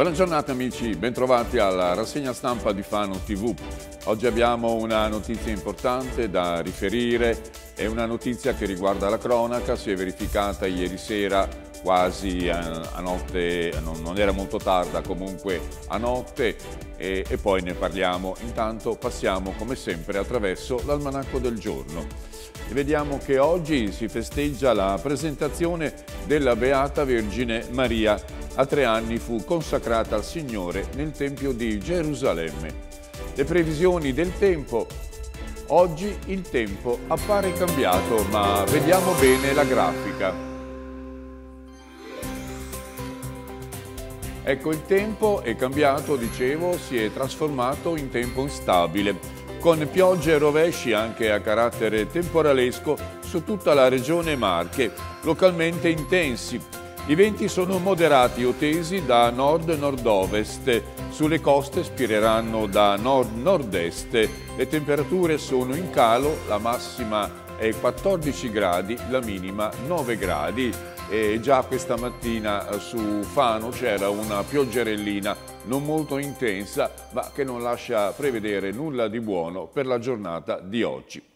Buona giornata amici, bentrovati alla rassegna stampa di Fano TV. Oggi abbiamo una notizia importante da riferire, è una notizia che riguarda la cronaca, si è verificata ieri sera quasi a, a notte, non, non, era molto tarda, comunque a notte e, e poi ne parliamo. Intanto passiamo come sempre attraverso l'almanacco del giorno. E vediamo che oggi si festeggia la presentazione della Beata Vergine Maria. A tre anni fu consacrata al Signore nel Tempio di Gerusalemme. Le previsioni del tempo Oggi il tempo appare cambiato, ma vediamo bene la grafica. Ecco, il tempo è cambiato, dicevo, si è trasformato in tempo instabile con piogge e rovesci anche a carattere temporalesco su tutta la regione Marche, localmente intensi. I venti sono moderati o tesi da nord-nord-ovest, sulle coste spireranno da nord-nord-est, le temperature sono in calo, la massima è 14 gradi, la minima 9 gradi e già questa mattina eh, su Fano c'era una pioggerellina non molto intensa ma che non lascia prevedere nulla di buono per la giornata di oggi.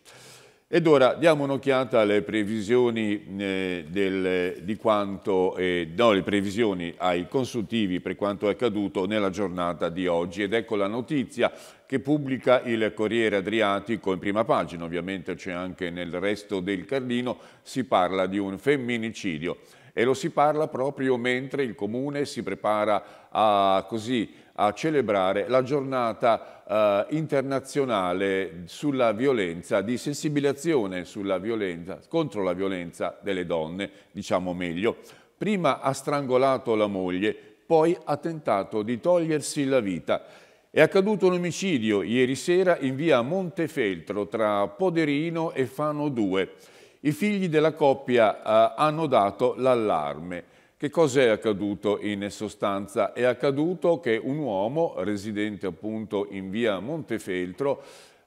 Ed ora diamo un'occhiata alle previsioni, eh, del, di quanto, eh, no, le previsioni ai consultivi per quanto è accaduto nella giornata di oggi. Ed ecco la notizia che pubblica il Corriere Adriatico in prima pagina, ovviamente c'è anche nel resto del Carlino, si parla di un femminicidio e lo si parla proprio mentre il Comune si prepara a così a celebrare la giornata eh, internazionale sulla violenza, di sensibilizzazione sulla violenza, contro la violenza delle donne, diciamo meglio. Prima ha strangolato la moglie, poi ha tentato di togliersi la vita. È accaduto un omicidio ieri sera in via Montefeltro tra Poderino e Fano 2. I figli della coppia eh, hanno dato l'allarme. Che cos'è accaduto in sostanza? È accaduto che un uomo residente appunto in via Montefeltro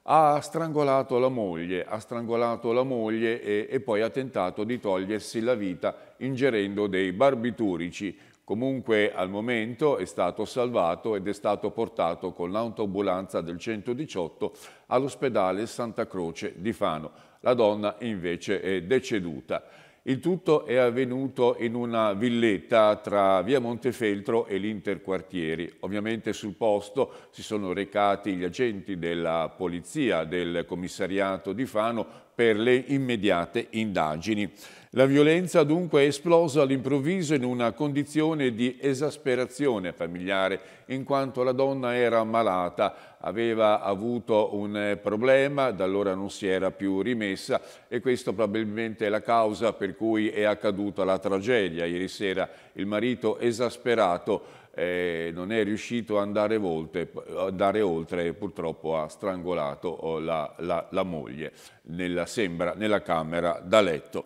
ha strangolato la moglie, ha strangolato la moglie e, e poi ha tentato di togliersi la vita ingerendo dei barbiturici. Comunque al momento è stato salvato ed è stato portato con l'autoambulanza del 118 all'ospedale Santa Croce di Fano. La donna invece è deceduta. Il tutto è avvenuto in una villetta tra via Montefeltro e l'Interquartieri. Ovviamente sul posto si sono recati gli agenti della polizia del commissariato di Fano per le immediate indagini. La violenza dunque è esplosa all'improvviso in una condizione di esasperazione familiare, in quanto la donna era malata, aveva avuto un eh, problema, da allora non si era più rimessa e questo probabilmente è la causa per cui è accaduta la tragedia. Ieri sera il marito esasperato eh, non è riuscito ad andare, volte, andare oltre e purtroppo ha strangolato oh, la, la, la moglie nella, sembra, nella camera da letto.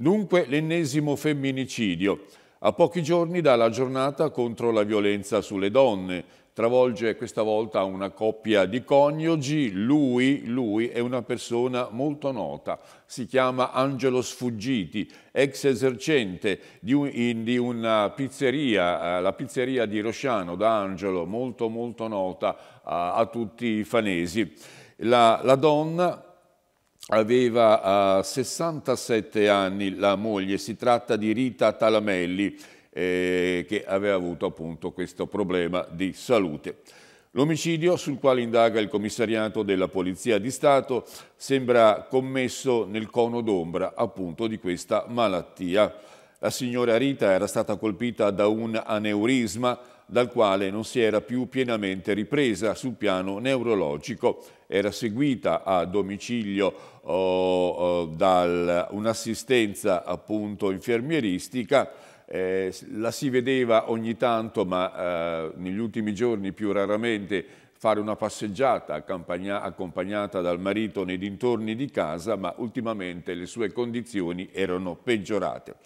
Dunque l'ennesimo femminicidio. A pochi giorni dalla giornata contro la violenza sulle donne, travolge questa volta una coppia di coniugi, lui, lui è una persona molto nota, si chiama Angelo Sfuggiti, ex esercente di, un, in, di una pizzeria, eh, la pizzeria di Rosciano da Angelo, molto molto nota eh, a tutti i fanesi. la, la donna aveva uh, 67 anni la moglie, si tratta di Rita Talamelli eh, che aveva avuto appunto questo problema di salute. L'omicidio sul quale indaga il commissariato della Polizia di Stato sembra commesso nel cono d'ombra appunto di questa malattia. La signora Rita era stata colpita da un aneurisma dal quale non si era più pienamente ripresa sul piano neurologico. Era seguita a domicilio o, da un'assistenza appunto infermieristica, eh, la si vedeva ogni tanto, ma eh, negli ultimi giorni più raramente, fare una passeggiata accompagnata dal marito nei dintorni di casa, ma ultimamente le sue condizioni erano peggiorate.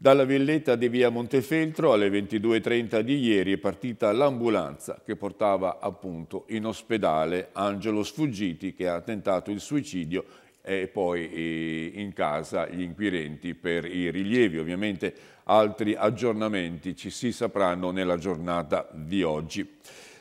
Dalla villetta di via Montefeltro alle 22.30 di ieri è partita l'ambulanza che portava appunto in ospedale Angelo Sfuggiti che ha tentato il suicidio e poi eh, in casa gli inquirenti per i rilievi. Ovviamente altri aggiornamenti ci si sapranno nella giornata di oggi.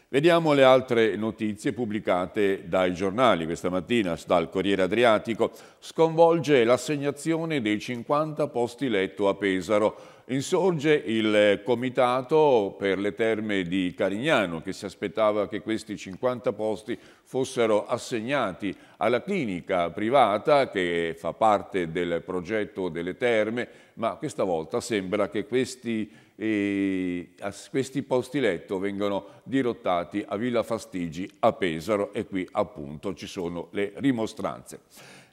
Vediamo le altre notizie pubblicate dai giornali. Questa mattina dal Corriere Adriatico sconvolge l'assegnazione dei 50 posti letto a Pesaro. Insorge il comitato per le terme di Carignano che si aspettava che questi 50 posti fossero assegnati alla clinica privata che fa parte del progetto delle terme, ma questa volta sembra che questi questi posti letto vengono dirottati a Villa Fastigi a Pesaro e qui appunto ci sono le rimostranze.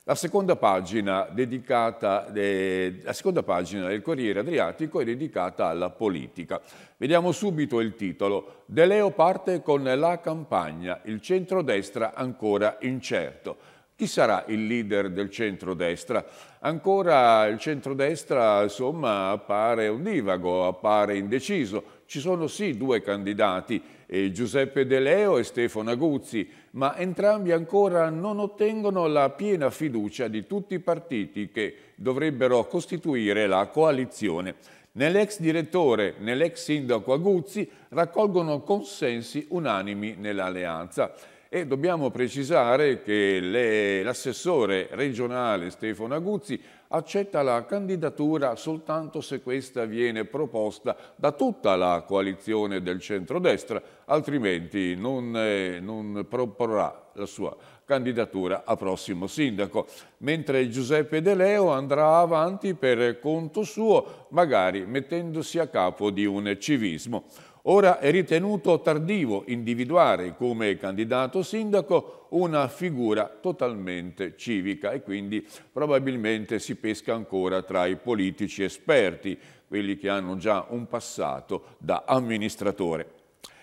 La seconda pagina, dedicata, eh, la seconda pagina del Corriere Adriatico è dedicata alla politica. Vediamo subito il titolo. De Leo parte con la campagna, il centrodestra ancora incerto. Chi sarà il leader del centrodestra? Ancora il centrodestra insomma, appare ondivago, appare indeciso. Ci sono sì due candidati, eh, Giuseppe De Leo e Stefano Aguzzi, ma entrambi ancora non ottengono la piena fiducia di tutti i partiti che dovrebbero costituire la coalizione. Nell'ex direttore, nell'ex sindaco Aguzzi raccolgono consensi unanimi nell'alleanza e dobbiamo precisare che l'assessore regionale Stefano Aguzzi accetta la candidatura soltanto se questa viene proposta da tutta la coalizione del centrodestra, altrimenti non, eh, non proporrà la sua candidatura a prossimo sindaco, mentre Giuseppe De Leo andrà avanti per conto suo, magari mettendosi a capo di un civismo. Ora è ritenuto tardivo individuare come candidato sindaco una figura totalmente civica e quindi probabilmente si pesca ancora tra i politici esperti, quelli che hanno già un passato da amministratore.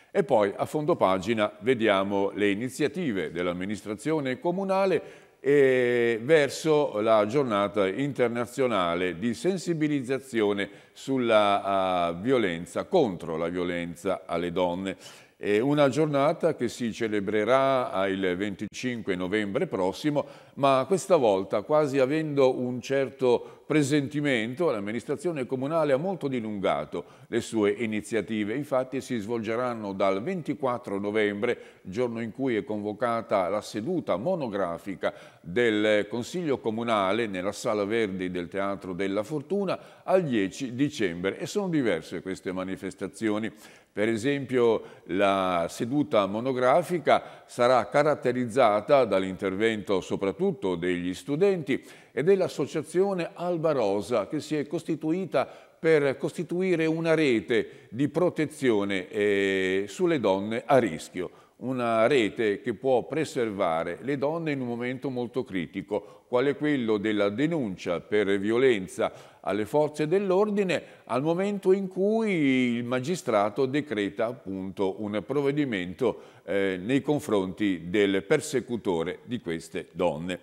E poi a fondo pagina vediamo le iniziative dell'amministrazione comunale e verso la giornata internazionale di sensibilizzazione sulla uh, violenza, contro la violenza alle donne. È una giornata che si celebrerà il 25 novembre prossimo, ma questa volta quasi avendo un certo presentimento l'amministrazione comunale ha molto dilungato le sue iniziative, infatti si svolgeranno dal 24 novembre, giorno in cui è convocata la seduta monografica del Consiglio Comunale nella Sala Verdi del Teatro della Fortuna al 10 dicembre e sono diverse queste manifestazioni. Per esempio la seduta monografica sarà caratterizzata dall'intervento soprattutto degli studenti ed è l'associazione Alba Rosa che si è costituita per costituire una rete di protezione eh, sulle donne a rischio una rete che può preservare le donne in un momento molto critico, quale quello della denuncia per violenza alle forze dell'ordine al momento in cui il magistrato decreta appunto un provvedimento eh, nei confronti del persecutore di queste donne.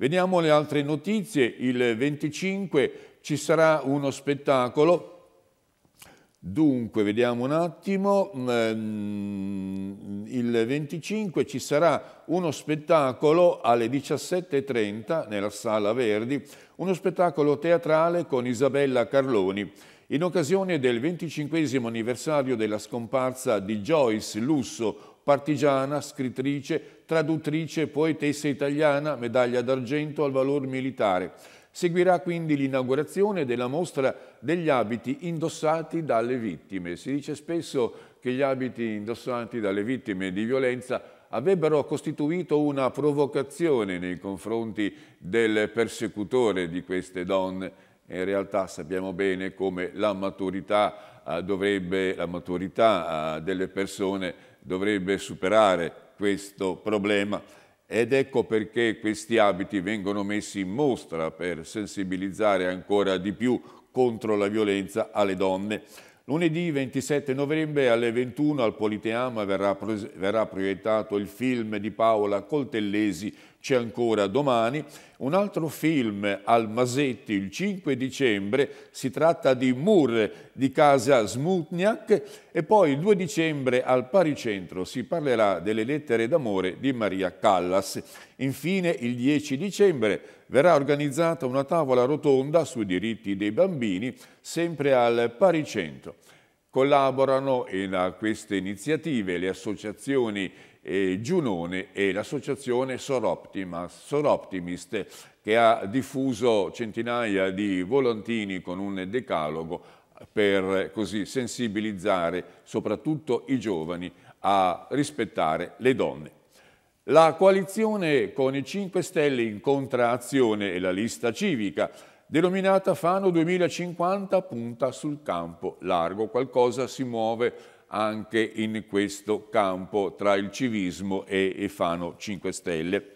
Veniamo alle altre notizie. Il 25 ci sarà uno spettacolo. Dunque, vediamo un attimo. Mm, mm, il 25 ci sarà uno spettacolo alle 17.30 nella Sala Verdi, uno spettacolo teatrale con Isabella Carloni. In occasione del 25 anniversario della scomparsa di Joyce Lusso, partigiana, scrittrice, traduttrice poetessa italiana, medaglia d'argento al valor militare. Seguirà quindi l'inaugurazione della mostra degli abiti indossati dalle vittime. Si dice spesso che gli abiti indossati dalle vittime di violenza avrebbero costituito una provocazione nei confronti del persecutore di queste donne. In realtà sappiamo bene come la maturità, eh, dovrebbe, la maturità eh, delle persone dovrebbe superare questo problema ed ecco perché questi abiti vengono messi in mostra per sensibilizzare ancora di più contro la violenza alle donne. Lunedì 27 novembre alle 21 al Politeama verrà, verrà proiettato il film di Paola Coltellesi c'è ancora domani, un altro film al Masetti il 5 dicembre, si tratta di Mur di casa Smutniak e poi il 2 dicembre al Paricentro si parlerà delle lettere d'amore di Maria Callas. Infine il 10 dicembre verrà organizzata una tavola rotonda sui diritti dei bambini sempre al Paricentro. Collaborano in, a queste iniziative le associazioni eh, Giunone e l'associazione Soroptimist che ha diffuso centinaia di volantini con un decalogo per così sensibilizzare soprattutto i giovani a rispettare le donne. La coalizione con i 5 Stelle in contrazione e la lista civica, denominata Fano 2050, punta sul campo largo. Qualcosa si muove anche in questo campo tra il civismo e, Fano 5 Stelle.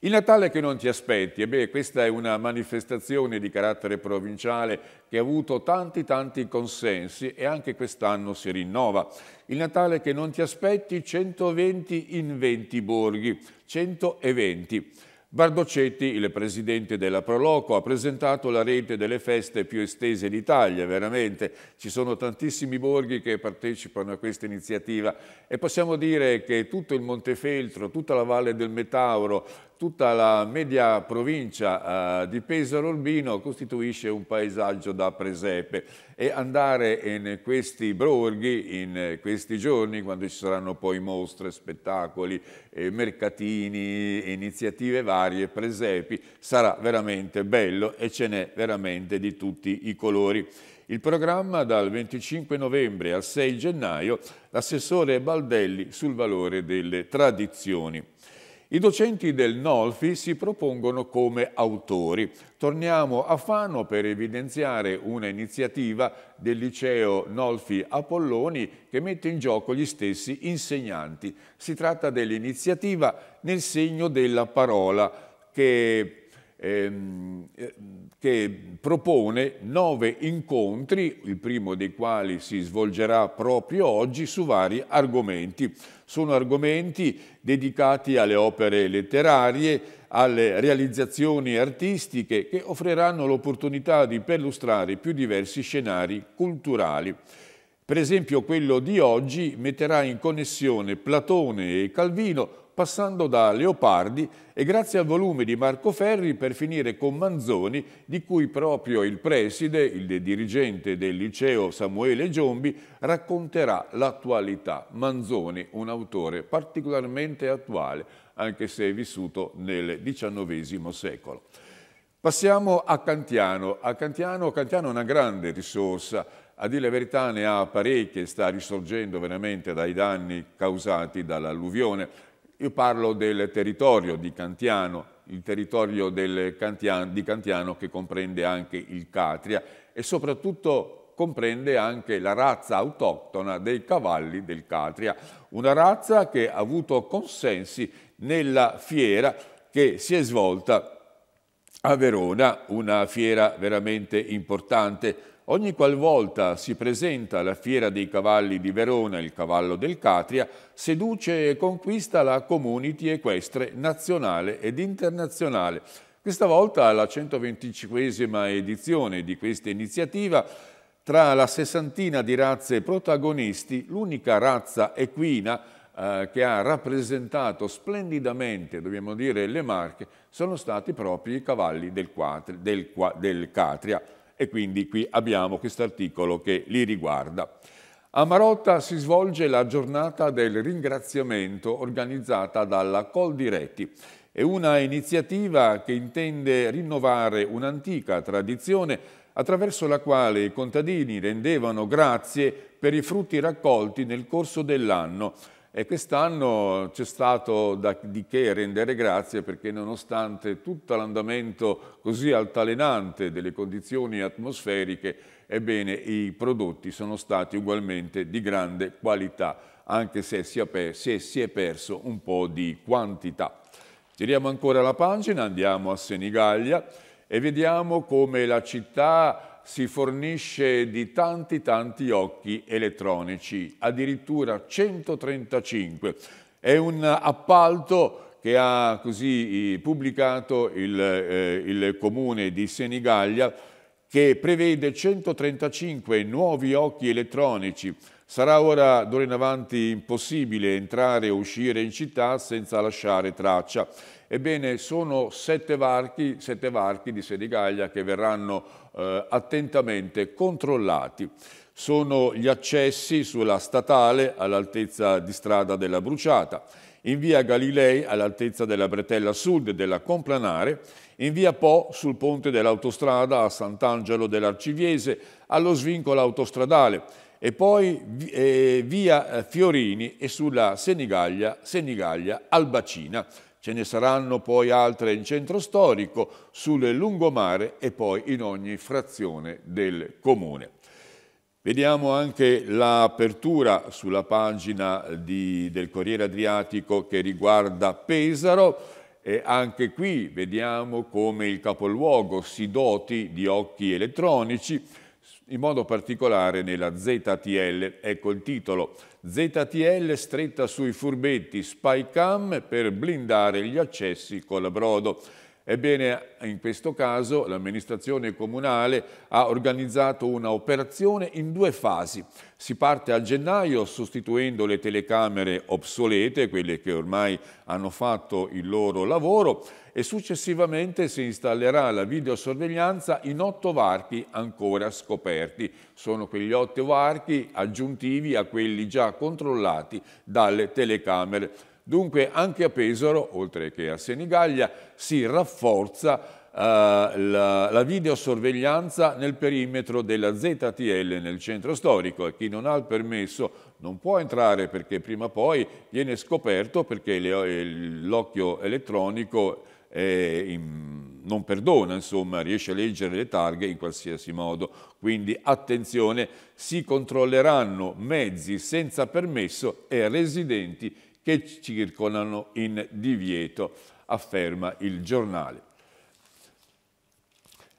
Il Natale che non ti aspetti, e beh, questa è una manifestazione di carattere provinciale che ha avuto tanti tanti consensi e anche quest'anno si rinnova. Il Natale che non ti aspetti, 120 in 20 borghi, 120. Bardocetti, il presidente della Proloco, ha presentato la rete delle feste più estese d'Italia, veramente ci sono tantissimi borghi che partecipano a questa iniziativa e possiamo dire che tutto il Montefeltro, tutta la Valle del Metauro, tutta la media provincia eh, di Pesaro Urbino costituisce un paesaggio da presepe e andare in questi borghi in questi giorni, quando ci saranno poi mostre, spettacoli, eh, mercatini, iniziative varie, presepi, sarà veramente bello e ce n'è veramente di tutti i colori. Il programma dal 25 novembre al 6 gennaio, l'assessore Baldelli sul valore delle tradizioni. I docenti del Nolfi si propongono come autori. Torniamo a Fano per evidenziare un'iniziativa del liceo Nolfi Apolloni che mette in gioco gli stessi insegnanti. Si tratta dell'iniziativa nel segno della parola che ehm, eh, che propone nove incontri, il primo dei quali si svolgerà proprio oggi, su vari argomenti. Sono argomenti dedicati alle opere letterarie, alle realizzazioni artistiche che offriranno l'opportunità di perlustrare più diversi scenari culturali. Per esempio quello di oggi metterà in connessione Platone e Calvino passando da Leopardi e grazie al volume di Marco Ferri per finire con Manzoni, di cui proprio il preside, il dirigente del liceo Samuele Giombi, racconterà l'attualità. Manzoni, un autore particolarmente attuale, anche se è vissuto nel XIX secolo. Passiamo a Cantiano. A Cantiano, Cantiano è una grande risorsa, a dire la verità ne ha parecchie, sta risorgendo veramente dai danni causati dall'alluvione. Io parlo del territorio di Cantiano, il territorio Cantian, di Cantiano che comprende anche il Catria e soprattutto comprende anche la razza autoctona dei cavalli del Catria, una razza che ha avuto consensi nella fiera che si è svolta a Verona, una fiera veramente importante, Ogni qualvolta si presenta alla Fiera dei Cavalli di Verona il cavallo del Catria, seduce e conquista la community equestre nazionale ed internazionale. Questa volta alla 125 edizione di questa iniziativa tra la sessantina di razze protagonisti, l'unica razza equina eh, che ha rappresentato splendidamente, dobbiamo dire, le marche, sono stati proprio i cavalli del, quadri, del, del Catria e quindi qui abbiamo quest'articolo che li riguarda. A Marotta si svolge la giornata del ringraziamento organizzata dalla Col Diretti. È una iniziativa che intende rinnovare un'antica tradizione attraverso la quale i contadini rendevano grazie per i frutti raccolti nel corso dell'anno e quest'anno c'è stato da, di che rendere grazie perché nonostante tutto l'andamento così altalenante delle condizioni atmosferiche, ebbene i prodotti sono stati ugualmente di grande qualità, anche se si è, se si è perso un po' di quantità. Tiriamo ancora la pagina, andiamo a Senigallia e vediamo come la città si fornisce di tanti tanti occhi elettronici, addirittura 135. È un appalto che ha così eh, pubblicato il, eh, il comune di Senigallia che prevede 135 nuovi occhi elettronici Sarà ora d'ora in avanti impossibile entrare o uscire in città senza lasciare traccia. Ebbene, sono sette varchi, sette varchi di Senigallia che verranno eh, attentamente controllati. Sono gli accessi sulla statale all'altezza di strada della Bruciata, in via Galilei all'altezza della Bretella Sud e della Complanare, in via Po sul ponte dell'autostrada a Sant'Angelo dell'Arciviese allo svincolo autostradale, e poi eh, via Fiorini e sulla Senigallia, Senigallia Albacina. Ce ne saranno poi altre in centro storico, sul lungomare e poi in ogni frazione del comune. Vediamo anche l'apertura sulla pagina di, del Corriere Adriatico che riguarda Pesaro. E anche qui vediamo come il capoluogo si doti di occhi elettronici in modo particolare nella ZTL. Ecco il titolo, ZTL stretta sui furbetti, spy cam per blindare gli accessi col brodo. Ebbene, in questo caso l'amministrazione comunale ha organizzato un'operazione in due fasi. Si parte a gennaio sostituendo le telecamere obsolete, quelle che ormai hanno fatto il loro lavoro, e successivamente si installerà la videosorveglianza in otto varchi ancora scoperti. Sono quegli otto varchi aggiuntivi a quelli già controllati dalle telecamere Dunque anche a Pesaro, oltre che a Senigallia, si rafforza Uh, la, la, videosorveglianza nel perimetro della ZTL nel centro storico e chi non ha il permesso non può entrare perché prima o poi viene scoperto perché l'occhio elettronico eh, in, non perdona, insomma, riesce a leggere le targhe in qualsiasi modo. Quindi attenzione, si controlleranno mezzi senza permesso e residenti che circolano in divieto, afferma il giornale.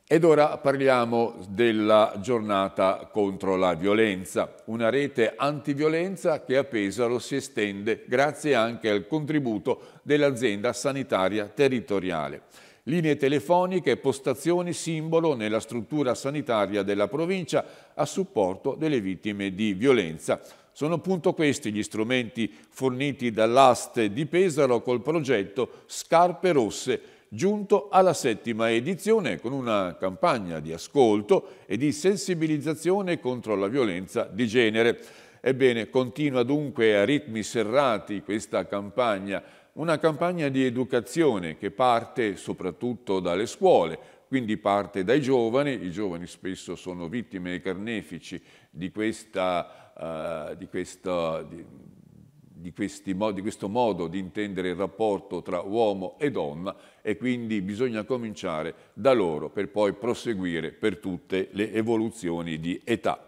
Ed ora parliamo della giornata contro la violenza, una rete antiviolenza che a Pesaro si estende grazie anche al contributo dell'azienda sanitaria territoriale. Linee telefoniche e postazioni simbolo nella struttura sanitaria della provincia a supporto delle vittime di violenza sono appunto questi gli strumenti forniti dall'Aste di Pesaro col progetto Scarpe Rosse, giunto alla settima edizione con una campagna di ascolto e di sensibilizzazione contro la violenza di genere. Ebbene, continua dunque a ritmi serrati questa campagna, una campagna di educazione che parte soprattutto dalle scuole, quindi parte dai giovani, i giovani spesso sono vittime e carnefici di, questa, uh, di, questa, di, mo di questo modo di intendere il rapporto tra uomo e donna e quindi bisogna cominciare da loro per poi proseguire per tutte le evoluzioni di età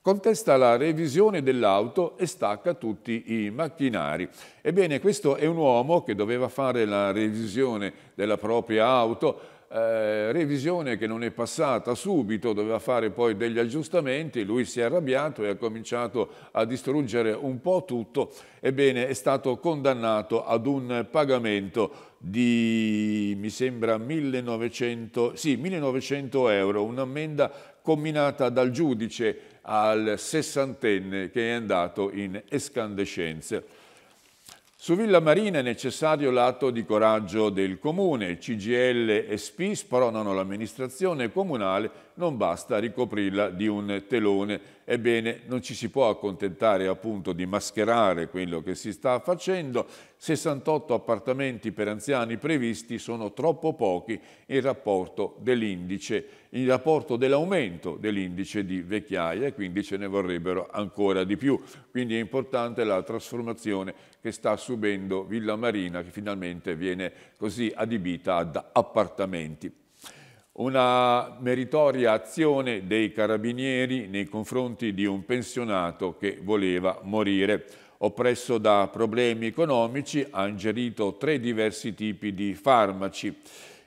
contesta la revisione dell'auto e stacca tutti i macchinari. Ebbene, questo è un uomo che doveva fare la revisione della propria auto, eh, revisione che non è passata subito, doveva fare poi degli aggiustamenti, lui si è arrabbiato e ha cominciato a distruggere un po' tutto, ebbene è stato condannato ad un pagamento di, mi sembra, 1900, sì, 1900 euro, un'ammenda comminata dal giudice al sessantenne che è andato in escandescenze. Su Villa Marina è necessario l'atto di coraggio del Comune. CGL e SPI spronano l'amministrazione comunale non basta ricoprirla di un telone. Ebbene, non ci si può accontentare appunto di mascherare quello che si sta facendo. 68 appartamenti per anziani previsti sono troppo pochi in rapporto dell'indice, in rapporto dell'aumento dell'indice di vecchiaia e quindi ce ne vorrebbero ancora di più. Quindi è importante la trasformazione che sta subendo Villa Marina che finalmente viene così adibita ad appartamenti. Una meritoria azione dei carabinieri nei confronti di un pensionato che voleva morire. Oppresso da problemi economici, ha ingerito tre diversi tipi di farmaci.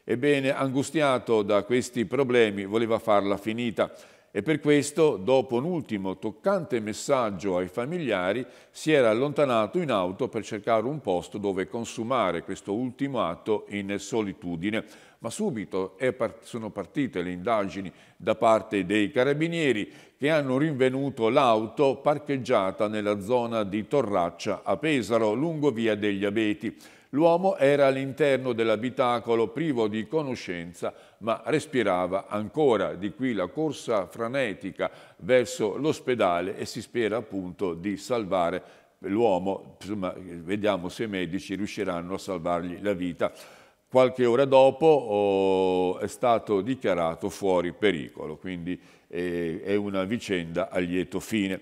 Ebbene, angustiato da questi problemi, voleva farla finita e per questo, dopo un ultimo toccante messaggio ai familiari, si era allontanato in auto per cercare un posto dove consumare questo ultimo atto in solitudine. Ma subito part sono partite le indagini da parte dei carabinieri che hanno rinvenuto l'auto parcheggiata nella zona di Torraccia a Pesaro, lungo via degli Abeti. L'uomo era all'interno dell'abitacolo privo di conoscenza ma respirava ancora di qui la corsa frenetica verso l'ospedale e si spera appunto di salvare l'uomo, vediamo se i medici riusciranno a salvargli la vita. Qualche ora dopo oh, è stato dichiarato fuori pericolo, quindi eh, è una vicenda a lieto fine.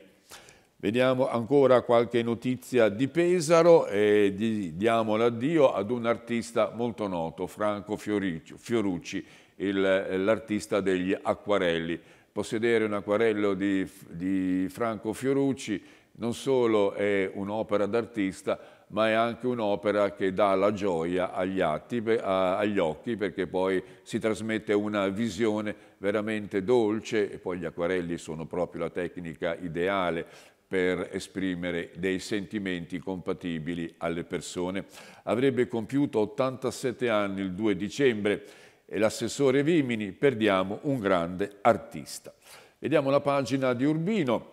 Vediamo ancora qualche notizia di Pesaro e diamo l'addio ad un artista molto noto, Franco Fiorucci, l'artista degli acquarelli. Possedere un acquarello di, di Franco Fiorucci non solo è un'opera d'artista, ma è anche un'opera che dà la gioia agli, atti, agli, occhi perché poi si trasmette una visione veramente dolce e poi gli acquarelli sono proprio la tecnica ideale per esprimere dei sentimenti compatibili alle persone. Avrebbe compiuto 87 anni il 2 dicembre e l'assessore Vimini, perdiamo un grande artista. Vediamo la pagina di Urbino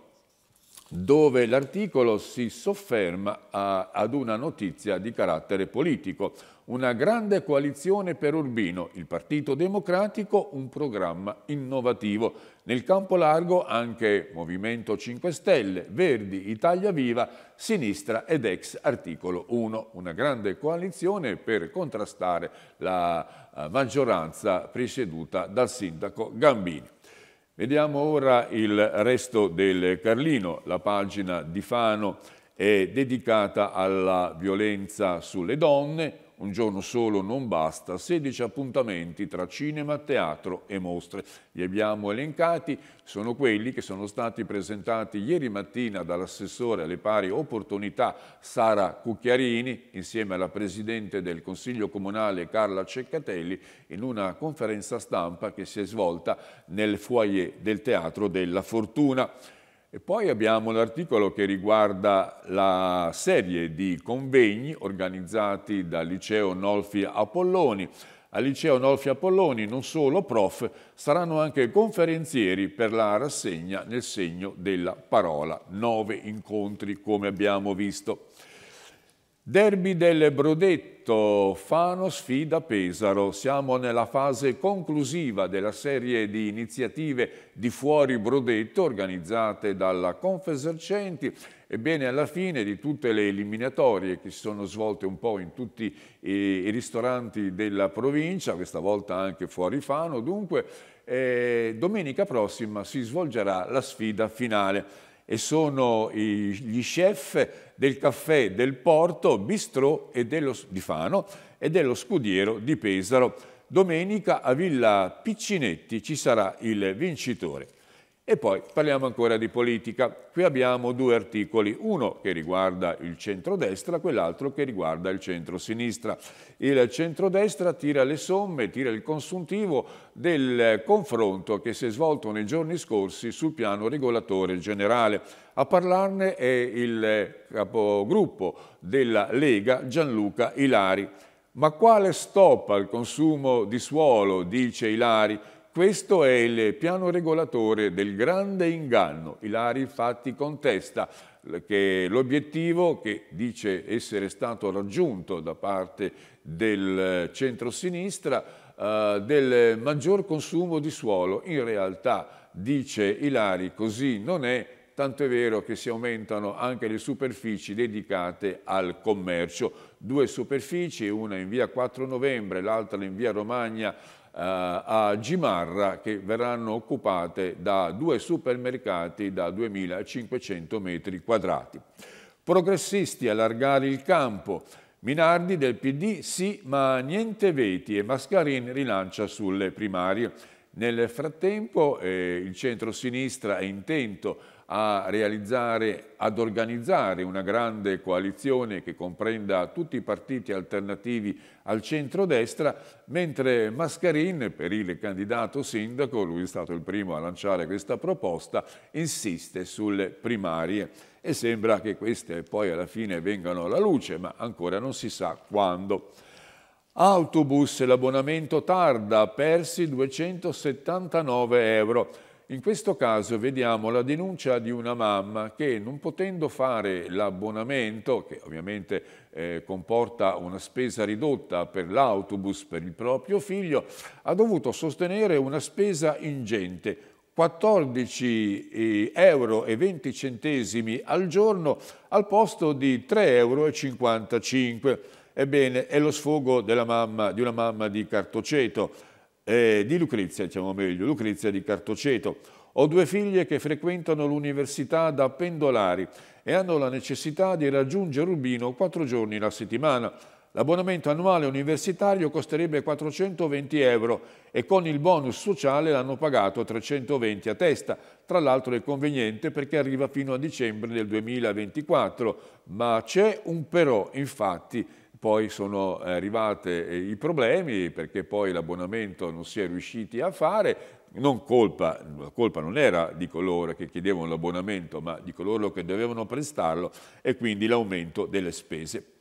dove l'articolo si sofferma a, ad una notizia di carattere politico, una grande coalizione per Urbino, il Partito Democratico un programma innovativo. Nel campo largo anche Movimento 5 Stelle, Verdi, Italia Viva, Sinistra ed ex articolo 1. Una grande coalizione per contrastare la eh, maggioranza presieduta dal sindaco Gambini. Vediamo ora il resto del Carlino, la pagina di Fano è dedicata alla violenza sulle donne, un giorno solo non basta, 16 appuntamenti tra cinema, teatro e mostre. Li abbiamo elencati, sono quelli che sono stati presentati ieri mattina dall'assessore alle pari opportunità Sara Cucchiarini insieme alla Presidente del Consiglio Comunale Carla Ceccatelli in una conferenza stampa che si è svolta nel foyer del Teatro della Fortuna. E poi abbiamo l'articolo che riguarda la serie di convegni organizzati dal liceo Nolfi Apolloni. Al liceo Nolfi Apolloni non solo prof, saranno anche conferenzieri per la rassegna nel segno della parola. Nove incontri come abbiamo visto. Derby del Brodetto, Fano sfida Pesaro. Siamo nella fase conclusiva della serie di iniziative di Fuori Brodetto organizzate dalla Confesercenti. Ebbene, alla fine di tutte le eliminatorie che si sono svolte un po' in tutti i ristoranti della provincia, questa volta anche fuori Fano, dunque, eh, domenica prossima si svolgerà la sfida finale e sono gli chef del caffè del Porto, bistrò dello, di Fano e dello scudiero di Pesaro. Domenica a Villa Piccinetti ci sarà il vincitore. E poi parliamo ancora di politica. Qui abbiamo due articoli, uno che riguarda il centrodestra, quell'altro che riguarda il centrosinistra. Il centrodestra tira le somme, tira il consuntivo del confronto che si è svolto nei giorni scorsi sul piano regolatore generale. A parlarne è il capogruppo della Lega Gianluca Ilari. Ma quale stop al consumo di suolo, dice Ilari, questo è il piano regolatore del grande inganno. Ilari infatti contesta che l'obiettivo che dice essere stato raggiunto da parte del centrosinistra eh, del maggior consumo di suolo. In realtà, dice Ilari, così non è, tanto è vero che si aumentano anche le superfici dedicate al commercio. Due superfici, una in via 4 novembre, l'altra in via Romagna eh, a Gimarra che verranno occupate da due supermercati da 2.500 metri quadrati. Progressisti allargare il campo, Minardi del PD sì ma niente veti e Mascarin rilancia sulle primarie. Nel frattempo eh, il centro-sinistra è intento a realizzare, ad organizzare una grande coalizione che comprenda tutti i partiti alternativi al centro-destra, mentre Mascarin, per il candidato sindaco, lui è stato il primo a lanciare questa proposta, insiste sulle primarie e sembra che queste poi alla fine vengano alla luce, ma ancora non si sa quando. Autobus, l'abbonamento tarda, persi 279 euro. In questo caso vediamo la denuncia di una mamma che non potendo fare l'abbonamento, che ovviamente eh, comporta una spesa ridotta per l'autobus per il proprio figlio, ha dovuto sostenere una spesa ingente, 14,20 eh, euro al giorno al posto di 3,55 euro. Ebbene, è lo sfogo mamma, di una mamma di cartoceto eh, di Lucrezia, diciamo meglio, Lucrezia di Cartoceto. Ho due figlie che frequentano l'università da pendolari e hanno la necessità di raggiungere Urbino quattro giorni la settimana. L'abbonamento annuale universitario costerebbe 420 euro e con il bonus sociale l'hanno pagato 320 a testa. Tra l'altro è conveniente perché arriva fino a dicembre del 2024, ma c'è un però, infatti, poi sono arrivati eh, i problemi perché poi l'abbonamento non si è riusciti a fare, non colpa, la colpa non era di coloro che chiedevano l'abbonamento, ma di coloro che dovevano prestarlo e quindi l'aumento delle spese.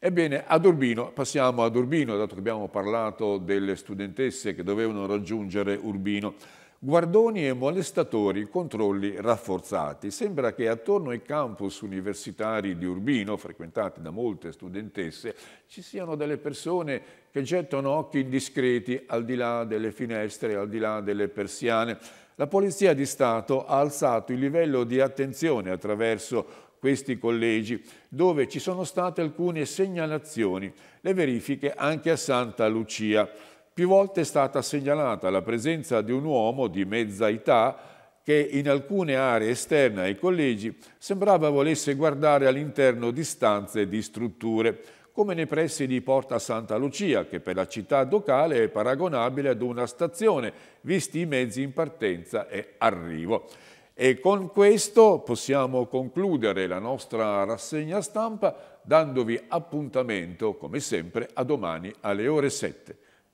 Ebbene, ad Urbino, passiamo ad Urbino, dato che abbiamo parlato delle studentesse che dovevano raggiungere Urbino. Guardoni e molestatori, controlli rafforzati. Sembra che attorno ai campus universitari di Urbino, frequentati da molte studentesse, ci siano delle persone che gettano occhi indiscreti al di là delle finestre, al di là delle persiane. La Polizia di Stato ha alzato il livello di attenzione attraverso questi collegi, dove ci sono state alcune segnalazioni, le verifiche anche a Santa Lucia. Più volte è stata segnalata la presenza di un uomo di mezza età che in alcune aree esterne ai collegi sembrava volesse guardare all'interno di stanze di strutture, come nei pressi di Porta Santa Lucia, che per la città locale è paragonabile ad una stazione, visti i mezzi in partenza e arrivo. E con questo possiamo concludere la nostra rassegna stampa dandovi appuntamento, come sempre, a domani alle ore 7.